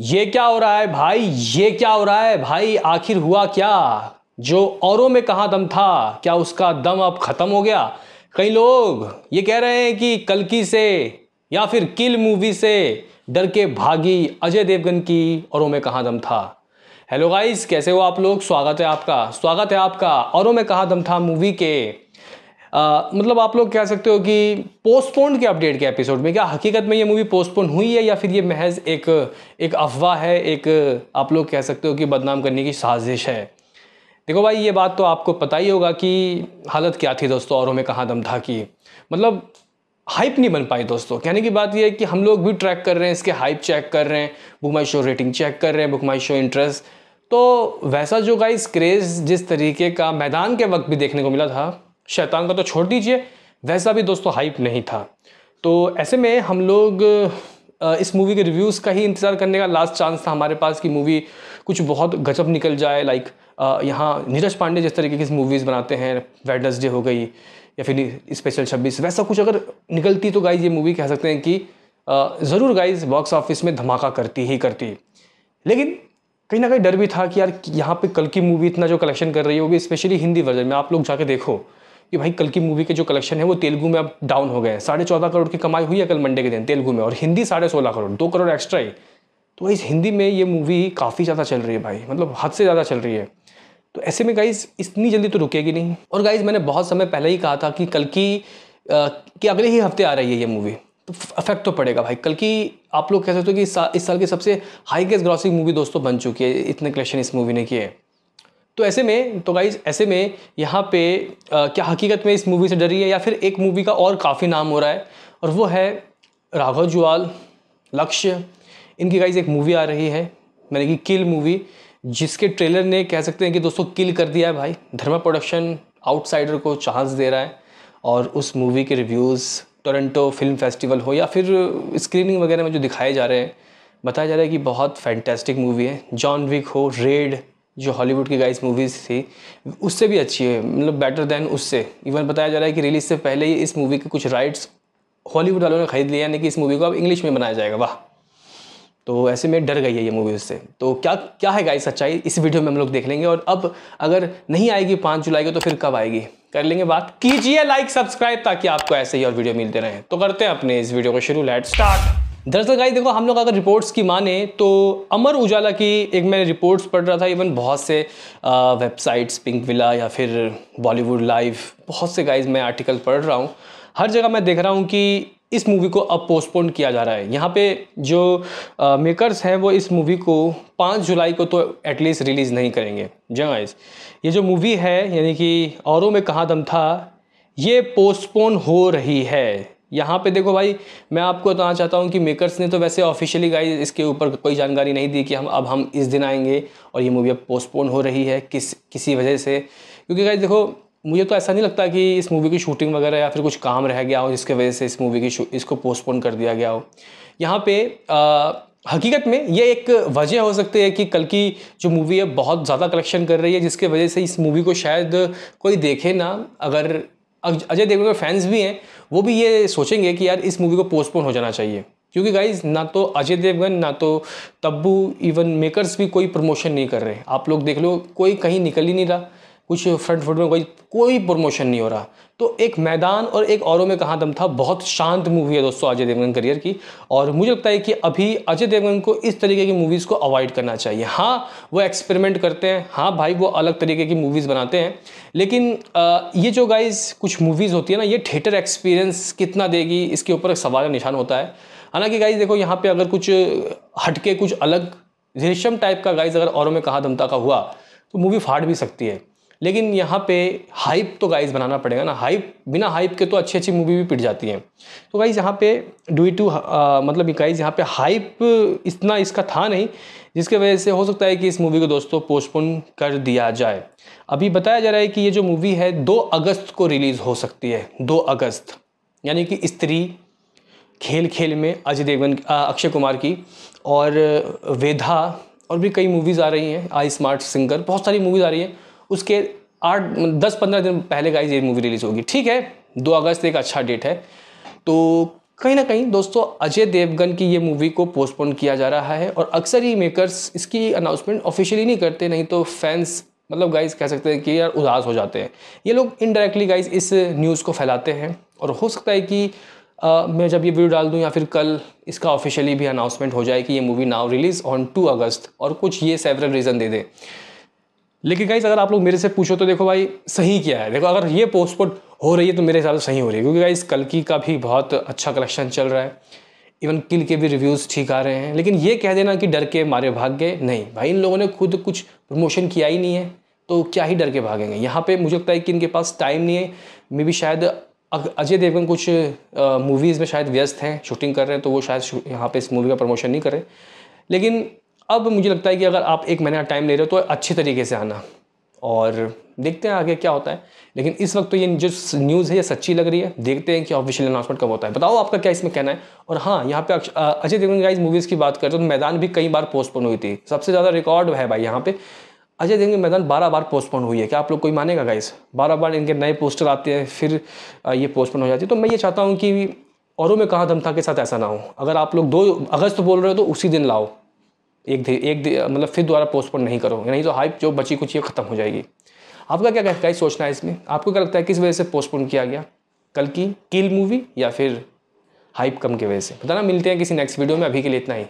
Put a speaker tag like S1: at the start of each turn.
S1: ये क्या हो रहा है भाई ये क्या हो रहा है भाई आखिर हुआ क्या जो औरों में कहा दम था क्या उसका दम अब खत्म हो गया कई लोग ये कह रहे हैं कि कलकी से या फिर किल मूवी से डर के भागी अजय देवगन की औरों में कहा दम था हेलो गाइस कैसे हो आप लोग स्वागत है आपका स्वागत है आपका औरों में कहा दम था मूवी के आ, मतलब आप लोग कह सकते हो कि पोस्टपोन्ड के अपडेट के एपिसोड में क्या हकीकत में ये मूवी पोस्टपोन हुई है या फिर ये महज एक एक अफवाह है एक आप लोग कह सकते हो कि बदनाम करने की साजिश है देखो भाई ये बात तो आपको पता ही होगा कि हालत क्या थी दोस्तों औरों में कहाँ दम था कि मतलब हाइप नहीं बन पाई दोस्तों कहने की बात यह है कि हम लोग भी ट्रैक कर रहे हैं इसके हाइप चेक कर रहे हैं Book My Show rating check कर रहे हैं बुक माई शो इंटरेस्ट तो वैसा जो गाइस क्रेज़ जिस तरीके का मैदान के वक्त भी देखने को मिला था शैतान का तो छोड़ दीजिए वैसा भी दोस्तों हाइप नहीं था तो ऐसे में हम लोग इस मूवी के रिव्यूज़ का ही इंतज़ार करने का लास्ट चांस था हमारे पास कि मूवी कुछ बहुत गजब निकल जाए लाइक यहाँ नीरज पांडे जिस तरीके की मूवीज़ बनाते हैं वेडर्सडे हो गई या फिर स्पेशल छब्बीस वैसा कुछ अगर निकलती तो गाइज ये मूवी कह सकते हैं कि ज़रूर गाइज बॉक्स ऑफिस में धमाका करती ही करती लेकिन कहीं ना कहीं डर भी था कि यार यहाँ पे कल की मूवी इतना जो कलेक्शन कर रही होगी स्पेशली हिंदी वर्जन में आप लोग जाके देखो कि भाई कल की मूवी के जो कलेक्शन है वो तेलुगू में अब डाउन हो गए साढ़े चौदह करोड़ की कमाई हुई है कल मंडे के दिन तेलुगू में और हिंदी साढ़े सोलह करोड़ दो करोड़ एक्स्ट्रा ही तो इस हिंदी में ये मूवी काफ़ी ज़्यादा चल रही है भाई मतलब हद से ज़्यादा चल रही है तो ऐसे में गाइज इतनी जल्दी तो रुकेगी नहीं और गाइज मैंने बहुत समय पहले ही कहा था कि कल की कि अगले ही हफ्ते आ रही है ये मूवी तो अफेक्ट तो पड़ेगा भाई कल की आप लोग कह सकते हो कि इस साल, की सबसे हाईएस्ट ग्रॉसिंग मूवी दोस्तों बन चुकी है इतने कलेक्शन इस मूवी ने किए तो ऐसे में तो गाइज ऐसे में यहाँ पे आ, क्या हकीकत में इस मूवी से डर रही है या फिर एक मूवी का और काफ़ी नाम हो रहा है और वो है राघव जुआल लक्ष्य इनकी गाइज एक मूवी आ रही है मैंने कि किल मूवी जिसके ट्रेलर ने कह सकते हैं कि दोस्तों किल कर दिया है भाई धर्मा प्रोडक्शन आउटसाइडर को चांस दे रहा है और उस मूवी के रिव्यूज़ टोरंटो फिल्म फेस्टिवल हो या फिर स्क्रीनिंग वगैरह में जो दिखाए जा रहे हैं बताया जा रहा है कि बहुत फैंटेस्टिक मूवी है जॉन विक हो रेड जो हॉलीवुड की गाइस मूवीज़ थी उससे भी अच्छी है मतलब बेटर देन उससे इवन बताया जा रहा है कि रिलीज से पहले ही इस मूवी के कुछ राइट्स हॉलीवुड वालों ने खरीद लिया यानी कि इस मूवी को अब इंग्लिश में बनाया जाएगा वाह तो ऐसे में डर गई है ये मूवी उससे तो क्या क्या है गाइस सच्चाई इस वीडियो में हम लोग देख लेंगे और अब अगर नहीं आएगी पाँच जुलाई को तो फिर कब आएगी कर लेंगे बात कीजिए लाइक सब्सक्राइब ताकि आपको ऐसे ही और वीडियो मिलते रहें तो करते हैं अपने इस वीडियो को शुरू लेट स्टार्ट दरअसल गाई देखो हम लोग अगर रिपोर्ट्स की माने तो अमर उजाला की एक मैंने रिपोर्ट्स पढ़ रहा था इवन बहुत से वेबसाइट्स पिंक विला या फिर बॉलीवुड लाइव बहुत से गाइज मैं आर्टिकल पढ़ रहा हूँ हर जगह मैं देख रहा हूँ कि इस मूवी को अब पोस्टपोन किया जा रहा है यहाँ पे जो मेकर्स हैं वो इस मूवी को पाँच जुलाई को तो एटलीस्ट रिलीज़ नहीं करेंगे जगाइज ये जो मूवी है यानी कि औरों में कहाँ दम था ये पोस्टपोन हो रही है यहाँ पे देखो भाई मैं आपको बताना चाहता हूँ कि मेकर्स ने तो वैसे ऑफिशियली गाई इसके ऊपर कोई जानकारी नहीं दी कि हम अब हम इस दिन आएंगे और ये मूवी अब पोस्टपोन हो रही है किस किसी वजह से क्योंकि गाइस देखो मुझे तो ऐसा नहीं लगता कि इस मूवी की शूटिंग वगैरह या फिर कुछ काम रह गया हो जिसके वजह से इस मूवी की इसको पोस्टपोन कर दिया गया हो यहाँ पे आ, हकीकत में ये एक वजह हो सकती है कि कल की जो मूवी है बहुत ज़्यादा कलेक्शन कर रही है जिसके वजह से इस मूवी को शायद कोई देखे ना अगर अजय देवगन के फैंस भी हैं वो भी ये सोचेंगे कि यार इस मूवी को पोस्टपोन हो जाना चाहिए क्योंकि गाइज ना तो अजय देवगन ना तो तब्बू इवन मेकर्स भी कोई प्रमोशन नहीं कर रहे आप लोग देख लो कोई कहीं निकल ही नहीं रहा कुछ फ्रंट फुट में कोई कोई प्रमोशन नहीं हो रहा तो एक मैदान और एक औरों में कहाँ दम था बहुत शांत मूवी है दोस्तों अजय देवगन करियर की और मुझे लगता है कि अभी अजय देवगन को इस तरीके की मूवीज़ को अवॉइड करना चाहिए हाँ वो एक्सपेरिमेंट करते हैं हाँ भाई वो अलग तरीके की मूवीज़ बनाते हैं लेकिन आ, ये जो गाइज कुछ मूवीज़ होती है ना ये थिएटर एक्सपीरियंस कितना देगी इसके ऊपर एक सवाल निशान होता है हालांकि गाइज देखो यहाँ पर अगर कुछ हटके कुछ अलग रेशम टाइप का गाइज अगर औरों में कहा दमता का हुआ तो मूवी फाड़ भी सकती है लेकिन यहाँ पे हाइप तो गाइज बनाना पड़ेगा ना हाइप बिना हाइप के तो अच्छी अच्छी मूवी भी पिट जाती है तो गाइस यहाँ पे ड्यू टू uh, मतलब गाइस यहाँ पे हाइप इतना इसका था नहीं जिसके वजह से हो सकता है कि इस मूवी को दोस्तों पोस्टपोन कर दिया जाए अभी बताया जा रहा है कि ये जो मूवी है दो अगस्त को रिलीज़ हो सकती है दो अगस्त यानी कि स्त्री खेल खेल में अजय देवगन uh, अक्षय कुमार की और वेधा और भी कई मूवीज़ आ रही हैं आई स्मार्ट सिंगर बहुत सारी मूवीज़ आ रही हैं उसके आठ दस पंद्रह दिन पहले गाइज ये मूवी रिलीज़ होगी ठीक है दो अगस्त एक अच्छा डेट है तो कहीं ना कहीं दोस्तों अजय देवगन की ये मूवी को पोस्टपोन किया जा रहा है और अक्सर ही मेकर्स इसकी अनाउंसमेंट ऑफिशियली नहीं करते नहीं तो फैंस मतलब गाइज कह सकते हैं कि यार उदास हो जाते हैं ये लोग इनडायरेक्टली गाइज इस न्यूज़ को फैलाते हैं और हो सकता है कि आ, मैं जब ये वीडियो डाल दूँ या फिर कल इसका ऑफिशियली भी अनाउंसमेंट हो जाए कि ये movie now release on two August और कुछ ये सेवरल रीज़न दे दें लेकिन गाइज़ अगर आप लोग मेरे से पूछो तो देखो भाई सही क्या है देखो अगर ये पोस्टपोर्ट हो रही है तो मेरे हिसाब से सही हो रही है क्योंकि गाइज़ कल की का भी बहुत अच्छा कलेक्शन चल रहा है इवन किल के भी रिव्यूज़ ठीक आ रहे हैं लेकिन ये कह देना कि डर के मारे भाग गए नहीं भाई इन लोगों ने खुद कुछ प्रमोशन किया ही नहीं है तो क्या ही डर के भागेंगे यहाँ पे मुझे लगता है कि इनके पास टाइम नहीं है मे भी शायद अजय देवगन कुछ मूवीज़ में शायद व्यस्त हैं शूटिंग कर रहे हैं तो वो शायद यहाँ पे इस मूवी का प्रमोशन नहीं करें लेकिन अब मुझे लगता है कि अगर आप एक महीने का टाइम ले रहे हो तो अच्छे तरीके से आना और देखते हैं आगे क्या होता है लेकिन इस वक्त तो ये जो न्यूज़ है ये सच्ची लग रही है देखते हैं कि ऑफिशियल अनाउंसमेंट कब होता है बताओ आपका क्या इसमें कहना है और हाँ यहाँ पे अजय देवगन गाइज मूवीज़ की बात करते तो मैदान भी कई बार पोस्टपोन हुई थी सबसे ज़्यादा रिकॉर्ड है भाई यहाँ पे अजय देवगन मैदान बारह बार पोस्टपोन हुई है क्या आप लोग कोई मानेगा गाइज बारह बार इनके नए पोस्टर आते हैं फिर ये पोस्टपोन हो जाती है तो मैं ये चाहता हूँ कि औरों में कहाँ दम था के साथ ऐसा ना हो अगर आप लोग दो अगस्त बोल रहे हो तो उसी दिन लाओ एक एक मतलब फिर दोबारा पोस्टपोन नहीं करो नहीं तो हाइप जो बची कुछ ये ख़त्म हो जाएगी आपका क्या है सोचना है इसमें आपको क्या लगता है किस वजह से पोस्टपोन किया गया कल की किल मूवी या फिर हाइप कम की वजह से बताना मिलते हैं किसी नेक्स्ट वीडियो में अभी के लिए इतना ही